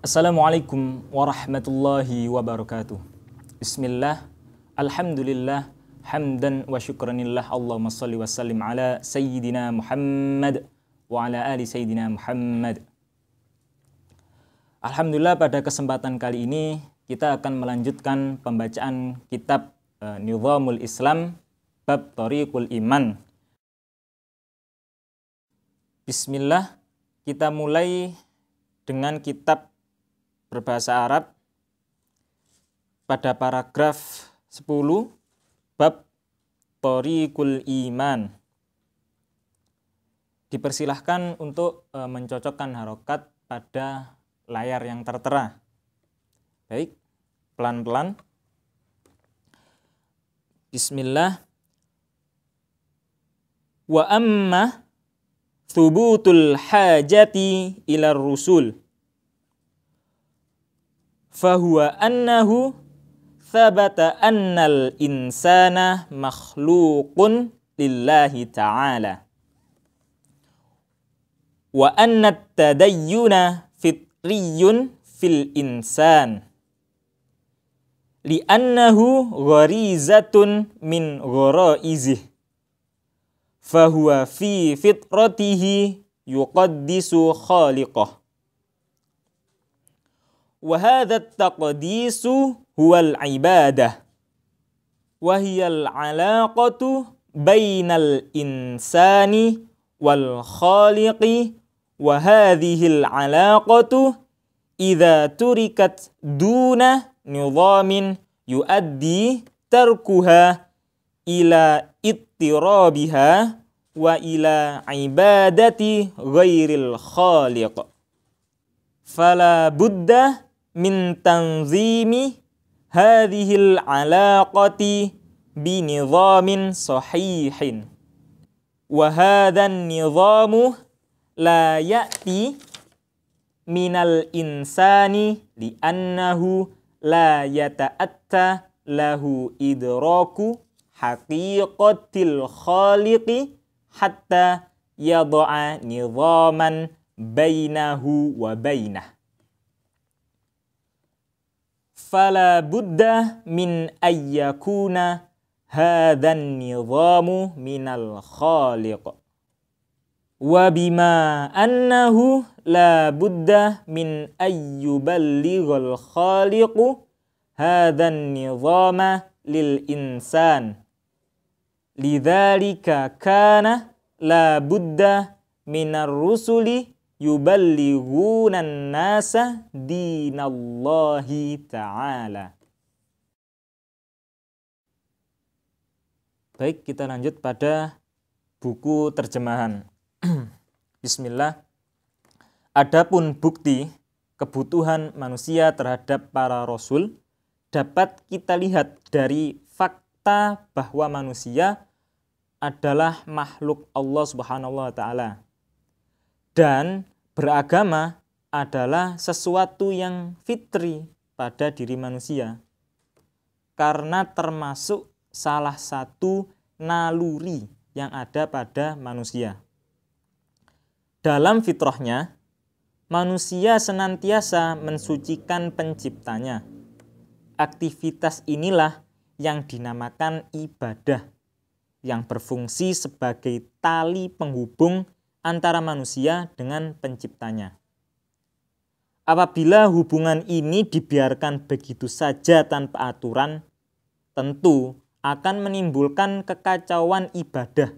Assalamualaikum warahmatullahi wabarakatuh. Bismillah, Alhamdulillah, hamdan wa syukranillah Allahumma salli wa sallim ala Sayyidina Muhammad wa ala ali Sayyidina Muhammad. Alhamdulillah pada kesempatan kali ini kita akan melanjutkan pembacaan kitab uh, Nizamul Islam Bab Tariqul Iman. Bismillah, kita mulai dengan kitab berbahasa Arab pada paragraf 10 bab Torikul Iman. Dipersilahkan untuk e, mencocokkan harokat pada layar yang tertera. Baik, pelan-pelan. Bismillah. Wa amma thubutul hajati ilar rusul. فهو أنه ثبت أن الإنسان مخلوق لله تعالى وأن التدين فطري في الإنسان لأنه غريزة من غرائزه فهو في فطرته يقدس خالقه وهذا التقديس هو العبادة وهي العلاقة بين الإنسان والخالق وهذه العلاقة إذا تركت دون نظام يؤدي تركها إلى اضطرابها وإلى عبادة غير الخالق فلا بد من تنظيم هذه العلاقة بنظام صحيح وهذا النظام لا يأتي من الإنسان لأنه لا يتأتى له إدراك حقيقة الخالق حتى يضع نظاما بينه وبينه فلا بد من أن يكون هذا النظام من الخالق وبما أنه لا بد من أن يبلغ الخالق هذا النظام للإنسان لذلك كان لا بد من الرسل yuballighunan nasa dinallahi ta'ala. Baik, kita lanjut pada buku terjemahan. Bismillah. Adapun bukti kebutuhan manusia terhadap para rasul dapat kita lihat dari fakta bahwa manusia adalah makhluk Allah Subhanahu wa taala dan beragama adalah sesuatu yang fitri pada diri manusia karena termasuk salah satu naluri yang ada pada manusia. Dalam fitrahnya, manusia senantiasa mensucikan penciptanya. Aktivitas inilah yang dinamakan ibadah, yang berfungsi sebagai tali penghubung antara manusia dengan penciptanya. Apabila hubungan ini dibiarkan begitu saja tanpa aturan, tentu akan menimbulkan kekacauan ibadah,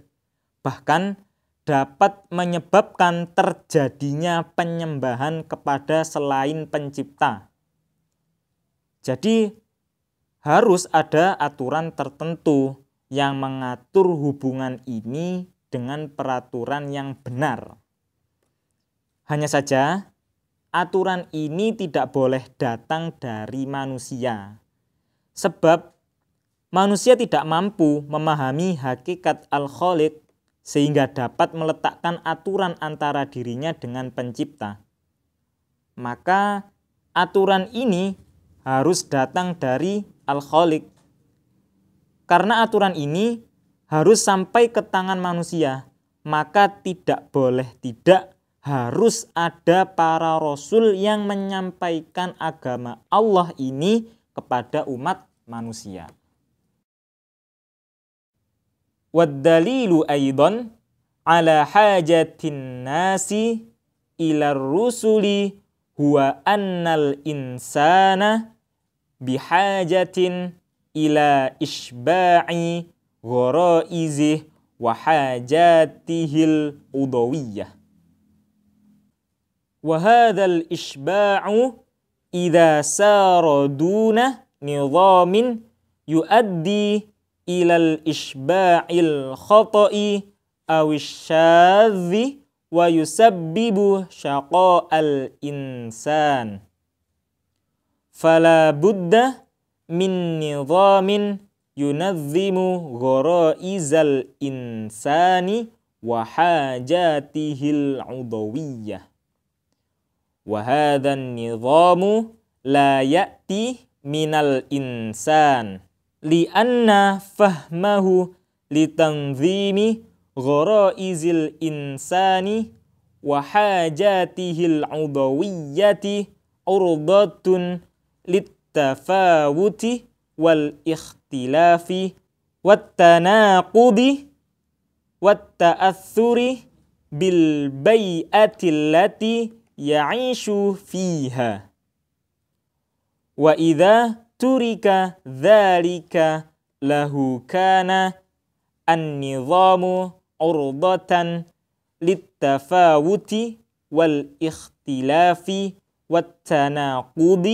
bahkan dapat menyebabkan terjadinya penyembahan kepada selain pencipta. Jadi, harus ada aturan tertentu yang mengatur hubungan ini dengan peraturan yang benar. Hanya saja, aturan ini tidak boleh datang dari manusia. Sebab manusia tidak mampu memahami hakikat al-Khaliq sehingga dapat meletakkan aturan antara dirinya dengan pencipta. Maka aturan ini harus datang dari al-Khaliq. Karena aturan ini harus sampai ke tangan manusia, maka tidak boleh tidak harus ada para rasul yang menyampaikan agama Allah ini kepada umat manusia. Waddalilu aidan ala hajatin nasi ila rusuli huwa annal insana bihajatin ila isba'i غرائزه وحاجاته الأضوية وهذا الإشباع إذا سار دون نظام يؤدي إلى الإشباع الخطأ أو الشاذ ويسبب شقاء الإنسان فلا بد من نظام yunazimu gharaizal insani wa hajatihil udawiyyah wa hadha nizamu la ya'ti minal insan li anna fahmahu litanzimi gharaizil insani wa hajatihil udawiyyati urdatun littafawuti wal ikhtiyar الاختلاف والتناقض والتأثر بالبيئة التي يعيش فيها وإذا ترك ذلك له كان النظام عرضة للتفاوت والاختلاف والتناقض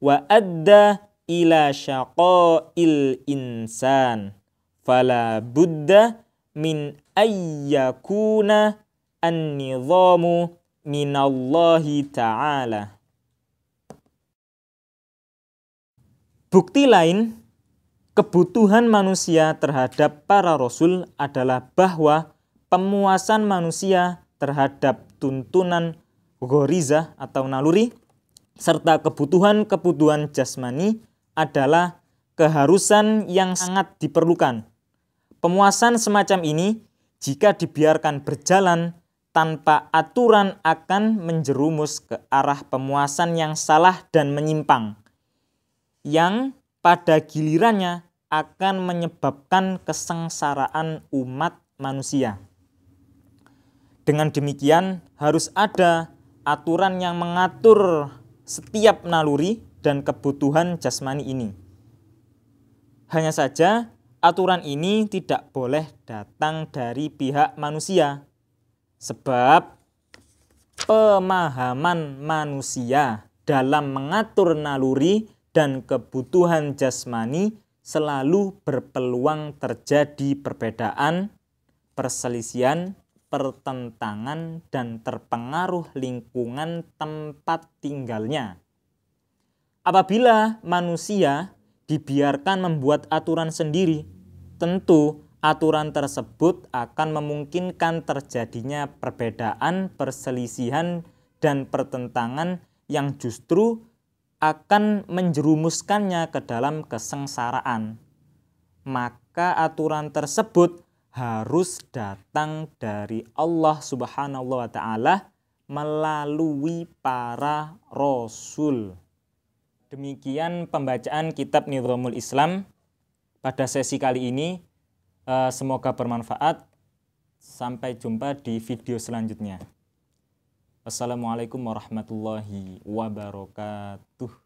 وأدى ila syaqa'il insan fala budda min ayyakuna an-nizamu min Allah ta'ala Bukti lain kebutuhan manusia terhadap para rasul adalah bahwa pemuasan manusia terhadap tuntunan gorizah atau naluri serta kebutuhan-kebutuhan jasmani adalah keharusan yang sangat diperlukan. Pemuasan semacam ini jika dibiarkan berjalan tanpa aturan akan menjerumus ke arah pemuasan yang salah dan menyimpang. Yang pada gilirannya akan menyebabkan kesengsaraan umat manusia. Dengan demikian, harus ada aturan yang mengatur setiap naluri dan kebutuhan jasmani ini. Hanya saja, aturan ini tidak boleh datang dari pihak manusia, sebab pemahaman manusia dalam mengatur naluri dan kebutuhan jasmani selalu berpeluang terjadi perbedaan, perselisihan, pertentangan, dan terpengaruh lingkungan tempat tinggalnya. Apabila manusia dibiarkan membuat aturan sendiri, tentu aturan tersebut akan memungkinkan terjadinya perbedaan, perselisihan, dan pertentangan yang justru akan menjerumuskannya ke dalam kesengsaraan. Maka aturan tersebut harus datang dari Allah Subhanahu wa taala melalui para rasul. Demikian pembacaan kitab Niromul Islam pada sesi kali ini. Eh, semoga bermanfaat. Sampai jumpa di video selanjutnya. Assalamualaikum warahmatullahi wabarakatuh.